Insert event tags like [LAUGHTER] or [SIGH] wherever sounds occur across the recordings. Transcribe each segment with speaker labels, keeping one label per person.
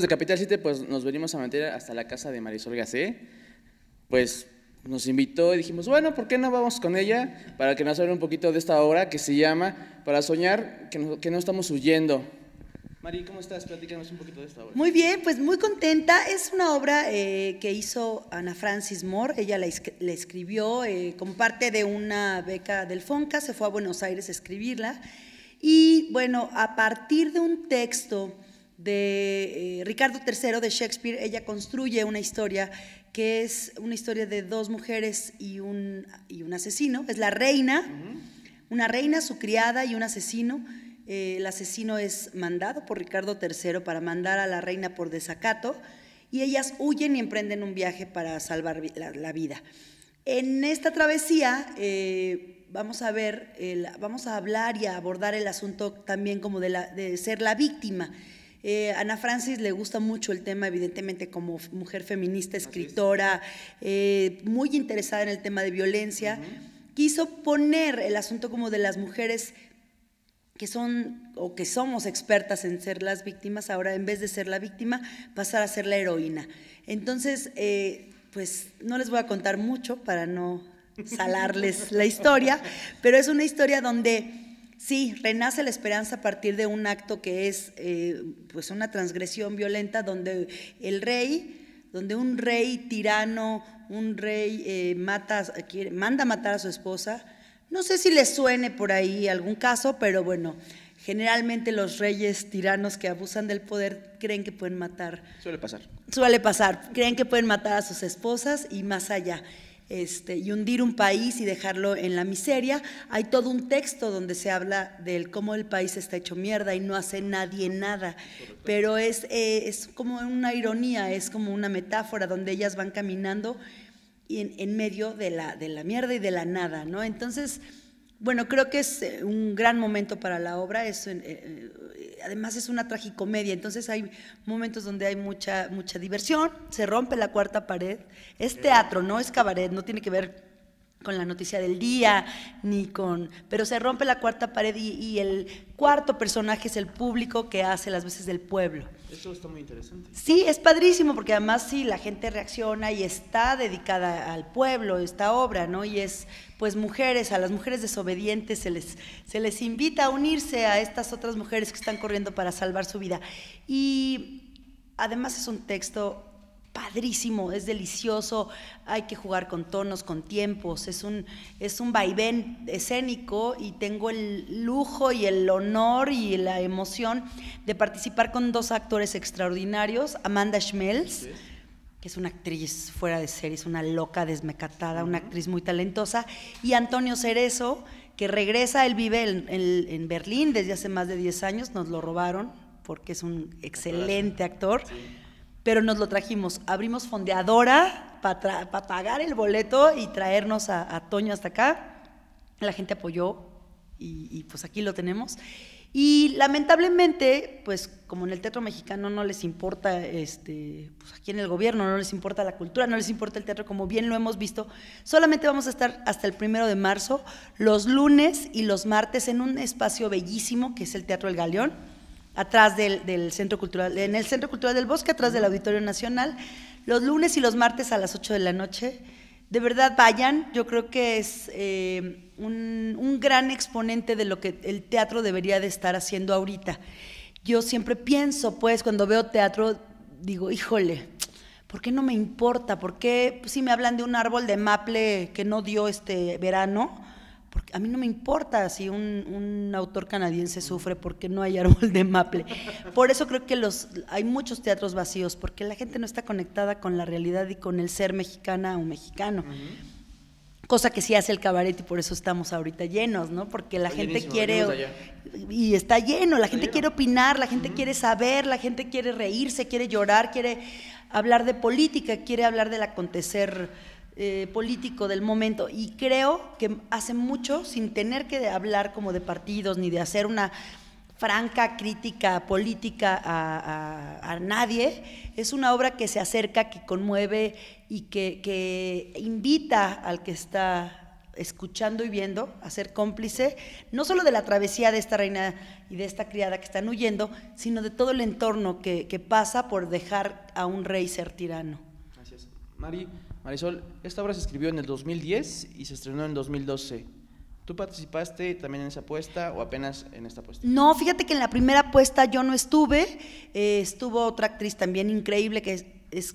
Speaker 1: de Capital 7, pues nos venimos a meter hasta la casa de Marisol Gacé. Pues nos invitó y dijimos, bueno, ¿por qué no vamos con ella para que nos hable un poquito de esta obra que se llama Para soñar que no, que no estamos huyendo? Mari, ¿cómo estás? Platícanos un poquito de esta obra. Muy bien,
Speaker 2: pues muy contenta. Es una obra eh, que hizo Ana Francis Moore. Ella la, escribió eh, como parte de una beca del FONCA. Se fue a Buenos Aires a escribirla. Y bueno, a partir de un texto de eh, Ricardo III de Shakespeare, ella construye una historia que es una historia de dos mujeres y un, asesino. Es la reina, una reina, su criada y un asesino. Eh, el asesino es mandado por Ricardo III para mandar a la reina por desacato y ellas huyen y emprenden un viaje para salvar la, vida. En esta travesía eh, vamos a ver, vamos a hablar y a abordar el asunto también como de ser la víctima eh, Ana Francis le gusta mucho el tema, evidentemente, como mujer feminista, escritora, eh, muy interesada en el tema de violencia. Quiso poner el asunto como de las mujeres que son o que somos expertas en ser las víctimas, ahora en vez de ser la víctima, pasar a ser la heroína. Entonces, eh, pues no les voy a contar mucho para no salarles la historia, [LAUGHS] pero es una historia donde Sí, renace la esperanza a partir de un acto que es eh, pues una transgresión violenta donde el rey, donde un rey tirano, un rey eh, mata, manda matar a su esposa. No sé si le suene por ahí algún caso, pero bueno, generalmente los reyes tiranos que abusan del poder creen que pueden matar. Suele pasar. Suele pasar, creen que pueden matar a sus esposas y más allá. Este, y hundir un país y dejarlo en la miseria. Hay todo un texto donde se habla del cómo el país está hecho mierda y no hace nadie nada, pero eh, es, como una ironía, es como una metáfora donde ellas van caminando en, en medio de la, de la mierda y de la nada, ¿no? Entonces bueno, creo que es eh, un gran momento para la obra. Eh, eh, además es una tragicomedia, entonces hay momentos donde hay mucha mucha diversión. Se rompe la cuarta pared. Es teatro, no es cabaret. No tiene que ver con la noticia del día, ni con... Pero se rompe la cuarta pared y, el cuarto personaje es el público que hace las veces del pueblo. Eso
Speaker 1: está muy interesante.
Speaker 2: Sí, es padrísimo, porque además sí, la gente reacciona y está dedicada al pueblo, esta obra, ¿no? Y es, pues, mujeres, a las mujeres desobedientes se les, se les invita a unirse a estas otras mujeres que están corriendo para salvar su vida. Y además es un texto padrísimo, es delicioso, hay que jugar con tonos, con tiempos, es un, es un vaivén escénico y tengo el lujo y el honor y la emoción de participar con dos actores extraordinarios, Amanda Schmelz, que es una actriz fuera de serie, es una loca desmecatada, una actriz muy talentosa, y Antonio Cerezo, que regresa, él vive en, Berlín desde hace más de 10 años, nos lo robaron porque es un excelente actor pero nos lo trajimos. Abrimos fondeadora para pagar el boleto y traernos a, Toño hasta acá. La gente apoyó y, pues aquí lo tenemos. Y lamentablemente, pues como en el teatro mexicano no les importa, este, pues aquí en el gobierno no les importa la cultura, no les importa el teatro, como bien lo hemos visto, solamente vamos a estar hasta el primero de marzo, los lunes y los martes, en un espacio bellísimo que es el Teatro El Galeón atrás del, Centro Cultural, en el Centro Cultural del Bosque, atrás del Auditorio Nacional, los lunes y los martes a las 8 de la noche. De verdad, vayan, yo creo que es eh, un, gran exponente de lo que el teatro debería de estar haciendo ahorita. Yo siempre pienso, pues, cuando veo teatro, digo, híjole, ¿por qué no me importa? ¿Por qué pues, si me hablan de un árbol de maple que no dio este verano? a mí no me importa si un, autor canadiense sufre porque no hay árbol de maple. Por eso creo que los, hay muchos teatros vacíos, porque la gente no está conectada con la realidad y con el ser mexicana o mexicano. Cosa que sí hace el cabaret y por eso estamos ahorita llenos, ¿no? Porque la gente quiere... Y está lleno, la gente quiere opinar, la gente quiere saber, la gente quiere reírse, quiere llorar, quiere hablar de política, quiere hablar del acontecer eh, político del momento y creo que hace mucho sin tener que hablar como de partidos ni de hacer una franca crítica política a, nadie, es una obra que se acerca, que conmueve y que, invita al que está escuchando y viendo a ser cómplice, no solo de la travesía de esta reina y de esta criada que están huyendo, sino de todo el entorno que, pasa por dejar a un rey ser tirano.
Speaker 1: Gracias. Mari, Marisol, esta obra se escribió en el 2010 y se estrenó en 2012. ¿Tú participaste también en esa apuesta o apenas en esta apuesta?
Speaker 2: No, fíjate que en la primera apuesta yo no estuve, eh, estuvo otra actriz también increíble que es,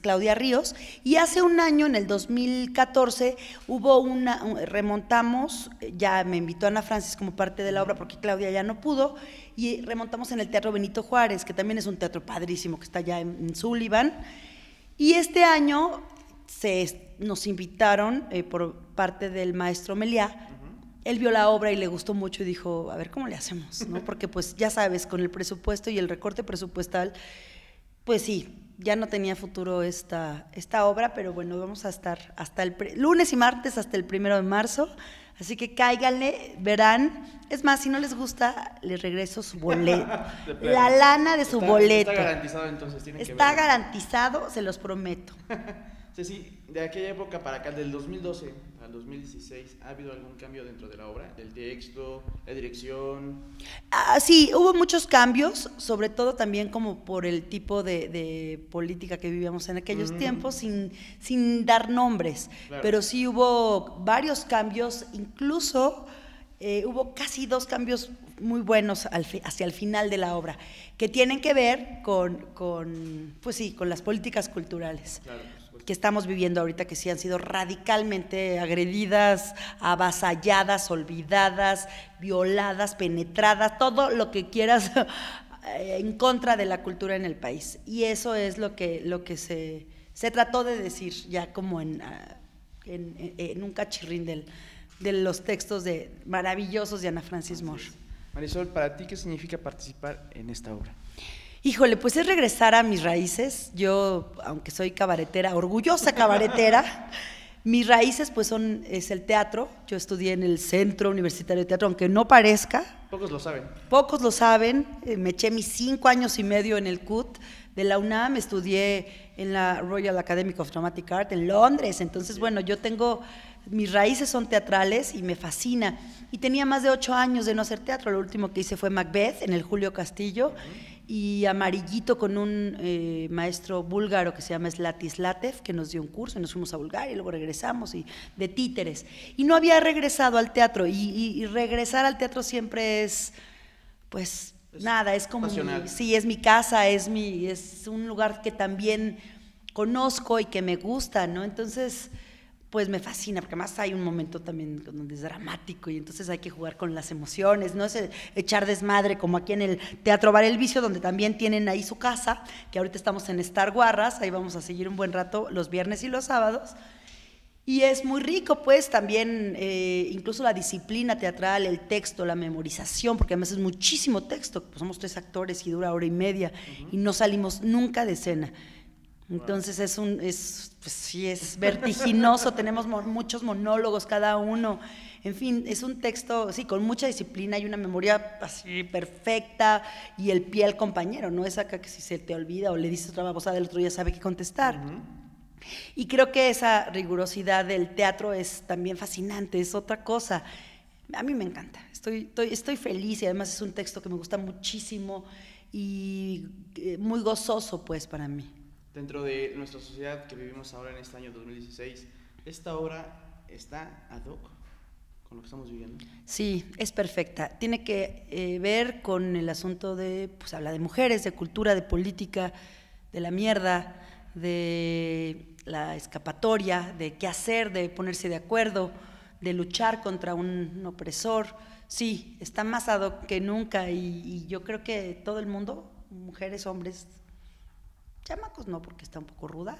Speaker 2: Claudia Ríos, y hace un año, en el 2014, hubo una, remontamos, ya me invitó Ana Francis como parte de la obra porque Claudia ya no pudo, y remontamos en el Teatro Benito Juárez, que también es un teatro padrísimo que está allá en, en Sullivan, y este año se, nos invitaron eh, por parte del maestro Meliá. Él vio la obra y le gustó mucho y dijo, a ver, ¿cómo le hacemos? ¿No? [LAUGHS] Porque pues ya sabes, con el presupuesto y el recorte presupuestal, pues sí, ya no tenía futuro esta, esta obra, pero bueno, vamos a estar hasta el lunes y martes, hasta el primero de marzo. Así que cáiganle, verán. Es más, si no les gusta, les regreso su boleto. [LAUGHS] la lana de su boleto. Está garantizado entonces, tienen Está que ver. garantizado, se los prometo. [LAUGHS]
Speaker 1: sí, sí, de aquella época para acá, del 2012 en 2016, ¿ha habido algún cambio dentro de la obra? del texto, la
Speaker 2: dirección? Ah, sí, hubo muchos cambios, sobre todo también como por el tipo de, política que vivíamos en aquellos mm. tiempos, sin, sin dar nombres. Pero sí hubo varios cambios, incluso eh, hubo casi dos cambios muy buenos hacia el final de la obra, que tienen que ver con, pues sí, con las políticas culturales. Claro que estamos viviendo ahorita, que sí han sido radicalmente agredidas, avasalladas, olvidadas, violadas, penetradas, todo lo que quieras [LAUGHS] eh, en contra de la cultura en el país. Y eso es lo que, lo que se, se trató de decir ya como en, ah, en, un cachirrín de los textos de, maravillosos de Ana Francis Moore. Marisol, ¿para ti qué significa participar en esta obra? Híjole, pues es regresar a mis raíces. Yo, aunque soy cabaretera, orgullosa cabaretera, [LAUGHS] mis raíces pues son, es el teatro. Yo estudié en el Centro Universitario de Teatro, aunque no parezca. Pocos lo saben. Pocos lo saben. Eh, me eché mis cinco años y medio en el CUT de la UNAM, estudié en la Royal Academy of Dramatic Art en Londres. Entonces, bueno, yo tengo, mis raíces son teatrales y me fascina. Y tenía más de ocho años de no hacer teatro. Lo último que hice fue Macbeth en el Julio Castillo y Amarillito con un eh, maestro búlgaro que se llama Slatislatev, que nos dio un curso y nos fuimos a Bulgaria y luego regresamos y de títeres. Y no había regresado al teatro y, y regresar al teatro siempre es, pues, nada, es como si sí, es mi casa, es mi es un lugar que también conozco y que me gusta, ¿no? Entonces, pues me fascina, porque además hay un momento también donde es dramático y entonces hay que jugar con las emociones, no es echar desmadre como aquí en el Teatro Bar El Vicio, donde también tienen ahí su casa, que ahorita estamos en Star Guarras, ahí vamos a seguir un buen rato los viernes y los sábados. Y es muy rico, pues, también eh, incluso la disciplina teatral, el texto, la memorización, porque además es muchísimo texto, pues somos tres actores y dura hora y media y no salimos nunca de escena. Entonces es un, es, pues sí, es vertiginoso, tenemos muchos monólogos cada uno. En fin, es un texto, sí, con mucha disciplina y una memoria así perfecta y el pie al compañero, no es acá que si se te olvida o le dices otra babosa del otro día sabe qué contestar. Y creo que esa rigurosidad del teatro es también fascinante, es otra cosa. A mí me encanta, estoy, feliz y además es un texto que me gusta muchísimo y eh, muy gozoso pues para mí.
Speaker 1: Dentro de nuestra sociedad que vivimos ahora en este año 2016, ¿esta obra está ad hoc con lo que estamos viviendo?
Speaker 2: Sí, es perfecta. Tiene que eh, ver con el asunto de, pues habla de mujeres, de cultura, de política, de la mierda de la escapatoria, de qué hacer, de ponerse de acuerdo, de luchar contra un opresor. Sí, está más ad que nunca y, yo creo que todo el mundo, mujeres, hombres, chamacos no, porque está un poco ruda,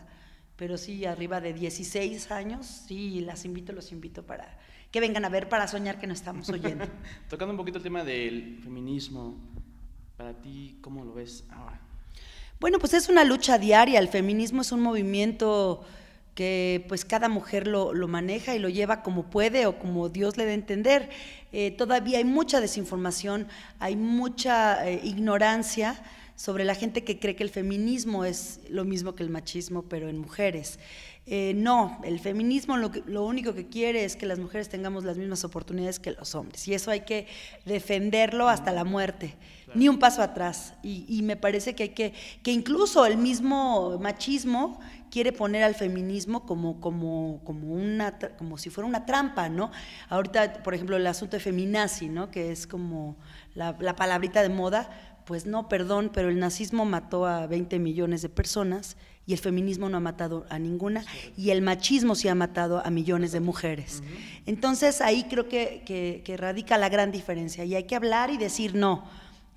Speaker 2: pero sí, arriba de 16 años, sí, las invito, los invito para que vengan a ver, para soñar que no estamos oyendo.
Speaker 1: [LAUGHS] Tocando un poquito el tema del feminismo, para ti, ¿cómo lo ves ahora?
Speaker 2: Bueno, pues es una lucha diaria. El feminismo es un movimiento que pues cada mujer lo, maneja y lo lleva como puede o como Dios le dé entender. Eh, todavía hay mucha desinformación, hay mucha eh, ignorancia sobre la gente que cree que el feminismo es lo mismo que el machismo, pero en mujeres. Eh, no, el feminismo lo, único que quiere es que las mujeres tengamos las mismas oportunidades que los hombres y eso hay que defenderlo hasta la muerte, ni un paso atrás. Y, me parece que hay que, que incluso el mismo machismo quiere poner al feminismo como, como, como, una, como si fuera una trampa, ¿no? Ahorita, por ejemplo, el asunto de feminazi, ¿no? Que es como la, la palabrita de moda, pues no, perdón, pero el nazismo mató a 20 millones de personas y el feminismo no ha matado a ninguna y el machismo sí ha matado a millones de mujeres. Entonces ahí creo que, radica la gran diferencia y hay que hablar y decir no.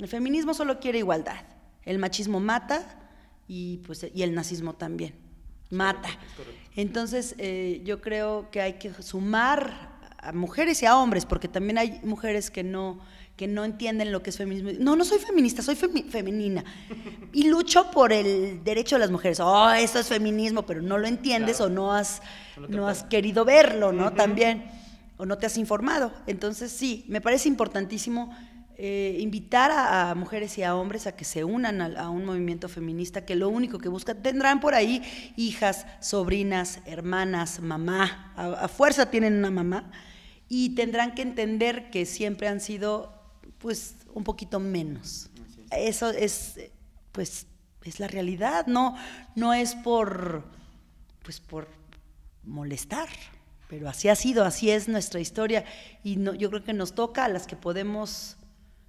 Speaker 2: El feminismo solo quiere igualdad, el machismo mata y, pues, y el nazismo también mata. Entonces eh, yo creo que hay que sumar mujeres y a hombres, porque también hay mujeres que no, que no entienden lo que es feminismo. No, no soy feminista, soy femenina. Y lucho por el derecho de las mujeres. Oh, eso es feminismo, pero no lo entiendes o no has, no, has querido verlo, ¿no? También, o no te has informado. Entonces, sí, me parece importantísimo eh, invitar a, mujeres y a hombres a que se unan a, un movimiento feminista que lo único que busca, tendrán por ahí hijas, sobrinas, hermanas, mamá, a fuerza tienen una mamá, y tendrán que entender que siempre han sido pues un poquito menos. Eso es pues es la realidad, no no es por pues por molestar, pero así ha sido, así es nuestra historia y no, yo creo que nos toca a las que podemos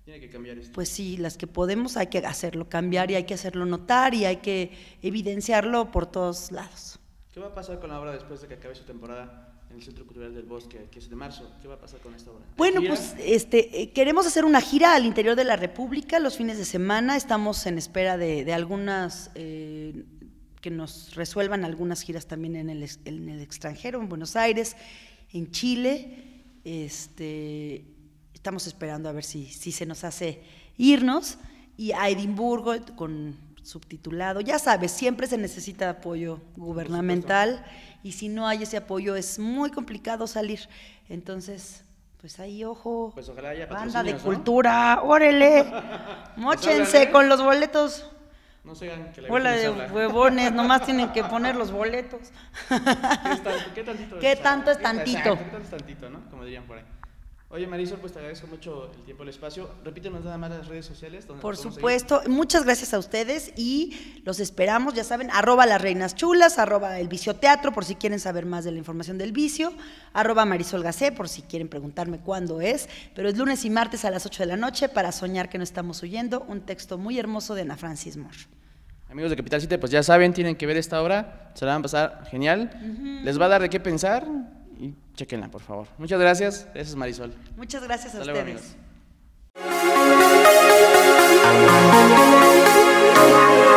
Speaker 1: tiene que cambiar esto.
Speaker 2: Pues sí, las que podemos hay que hacerlo cambiar y hay que hacerlo notar y hay que evidenciarlo por todos lados.
Speaker 1: ¿Qué va a pasar con la obra después de que acabe su temporada? en el Centro Cultural del Bosque, que es de marzo. ¿Qué va a pasar con esta obra? Bueno, pues
Speaker 2: este, eh, queremos hacer una gira al interior de la República los fines de semana. Estamos en espera de, algunas... Eh, que nos resuelvan algunas giras también en el, en el extranjero, en Buenos Aires, en Chile. Este, estamos esperando a ver si, si se nos hace irnos y a Edimburgo con subtitulado. Ya sabes, siempre se necesita apoyo gubernamental y si no hay ese apoyo es muy complicado salir. Entonces, pues ahí, ojo.
Speaker 1: Pues ojalá haya Banda de cultura, órele. [LAUGHS] Pues mochense con los boletos.
Speaker 2: No hagan que la Bola de huevones, nomás tienen que [LAUGHS] poner los boletos. ¿Qué, [LAUGHS] tanto, es tantito? ¿Qué tanto es
Speaker 1: tantito, no? Como dirían por ahí. Oye, Marisol, pues te agradezco mucho el tiempo y el espacio. repítanos nada más las redes sociales. Por supuesto,
Speaker 2: muchas gracias a ustedes y los esperamos, ya saben, arroba las reinas chulas, arroba el vicio teatro, por si quieren saber más de la información del vicio, arroba Marisol Gacé, por si quieren preguntarme cuándo es, pero es lunes y martes a las 8 de la noche para soñar que no estamos huyendo, un texto muy hermoso de Ana Francis Moore.
Speaker 1: Amigos de Capital 7, pues ya saben, tienen que ver esta obra, se la van a pasar genial, les va a dar de qué pensar chequenla, por favor. Muchas gracias. Eso es Marisol.
Speaker 2: Muchas gracias a luego, ustedes.